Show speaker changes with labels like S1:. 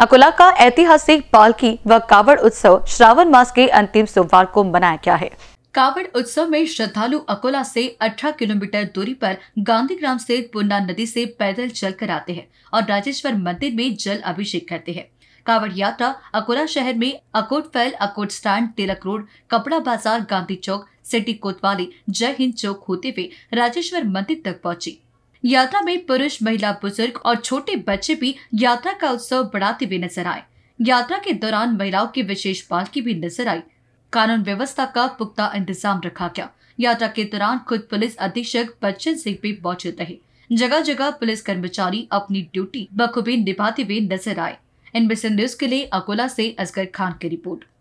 S1: अकोला का ऐतिहासिक पालकी व कावड़ उत्सव श्रावण मास के अंतिम सोमवार को मनाया गया है कावड़ उत्सव में श्रद्धालु अकोला से 18 किलोमीटर दूरी पर गांधीग्राम स्थित पुन्ना नदी से पैदल चल कर आते हैं और राजेश्वर मंदिर में जल अभिषेक करते हैं कावड़ यात्रा अकोला शहर में अकोट फैल अकोट स्टैंड तिलक रोड कपड़ा बाजार गांधी चौक सिटी कोतवाली जय हिंद चौक होते हुए राजेश्वर मंदिर तक पहुंची यात्रा में पुरुष महिला बुजुर्ग और छोटे बच्चे भी यात्रा का उत्सव बढ़ाते हुए नजर आए यात्रा के दौरान महिलाओं की विशेष पालकी भी नजर आई कानून व्यवस्था का पुख्ता इंतजाम रखा गया यात्रा के दौरान खुद पुलिस अधीक्षक बच्चन सिंह भी मौजूद रहे जगह जगह पुलिस कर्मचारी अपनी ड्यूटी बखूबी निभाते हुए नजर आए इनबीसी न्यूज के लिए अकोला से असगर खान की रिपोर्ट